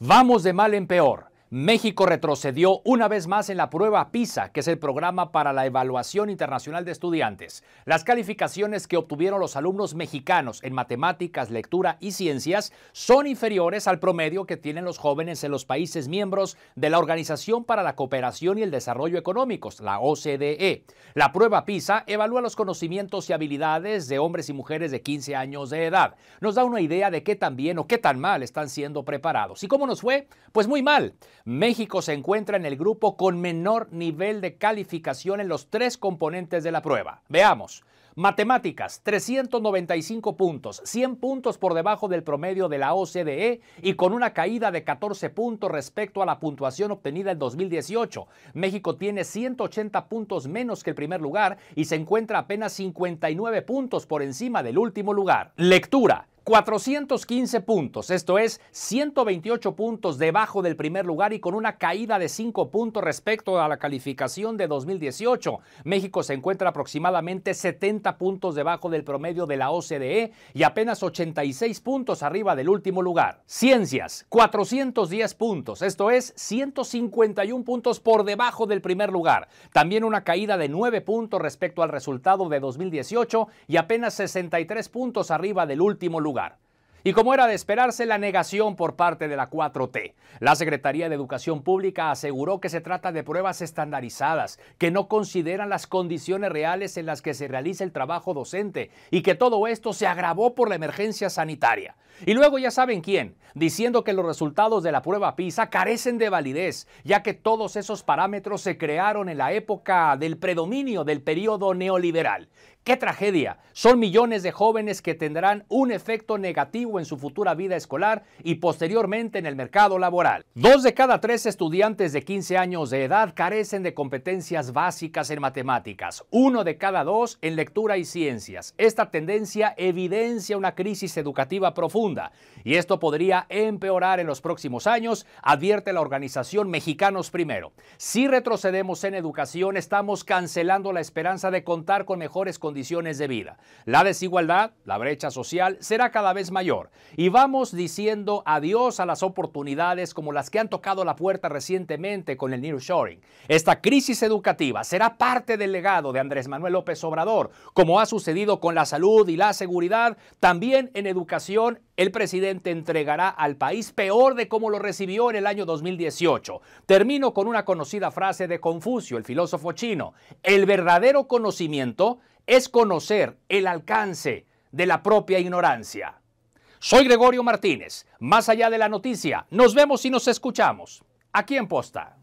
Vamos de mal en peor. México retrocedió una vez más en la prueba PISA, que es el programa para la evaluación internacional de estudiantes. Las calificaciones que obtuvieron los alumnos mexicanos en matemáticas, lectura y ciencias son inferiores al promedio que tienen los jóvenes en los países miembros de la Organización para la Cooperación y el Desarrollo Económicos, la OCDE. La prueba PISA evalúa los conocimientos y habilidades de hombres y mujeres de 15 años de edad. Nos da una idea de qué tan bien o qué tan mal están siendo preparados. ¿Y cómo nos fue? Pues muy mal. México se encuentra en el grupo con menor nivel de calificación en los tres componentes de la prueba. Veamos. Matemáticas, 395 puntos, 100 puntos por debajo del promedio de la OCDE y con una caída de 14 puntos respecto a la puntuación obtenida en 2018. México tiene 180 puntos menos que el primer lugar y se encuentra apenas 59 puntos por encima del último lugar. Lectura. 415 puntos, esto es 128 puntos debajo del primer lugar y con una caída de 5 puntos respecto a la calificación de 2018. México se encuentra aproximadamente 70 puntos debajo del promedio de la OCDE y apenas 86 puntos arriba del último lugar. Ciencias, 410 puntos, esto es 151 puntos por debajo del primer lugar. También una caída de 9 puntos respecto al resultado de 2018 y apenas 63 puntos arriba del último lugar. Y como era de esperarse, la negación por parte de la 4T. La Secretaría de Educación Pública aseguró que se trata de pruebas estandarizadas, que no consideran las condiciones reales en las que se realiza el trabajo docente y que todo esto se agravó por la emergencia sanitaria. Y luego ya saben quién, diciendo que los resultados de la prueba PISA carecen de validez, ya que todos esos parámetros se crearon en la época del predominio del periodo neoliberal, ¡Qué tragedia! Son millones de jóvenes que tendrán un efecto negativo en su futura vida escolar y posteriormente en el mercado laboral. Dos de cada tres estudiantes de 15 años de edad carecen de competencias básicas en matemáticas, uno de cada dos en lectura y ciencias. Esta tendencia evidencia una crisis educativa profunda y esto podría empeorar en los próximos años, advierte la organización Mexicanos Primero. Si retrocedemos en educación, estamos cancelando la esperanza de contar con mejores condiciones de vida. La desigualdad, la brecha social, será cada vez mayor y vamos diciendo adiós a las oportunidades como las que han tocado la puerta recientemente con el Nearshoring. Esta crisis educativa será parte del legado de Andrés Manuel López Obrador, como ha sucedido con la salud y la seguridad, también en educación el presidente entregará al país peor de como lo recibió en el año 2018. Termino con una conocida frase de Confucio, el filósofo chino. El verdadero conocimiento es conocer el alcance de la propia ignorancia. Soy Gregorio Martínez, más allá de la noticia, nos vemos y nos escuchamos, aquí en Posta.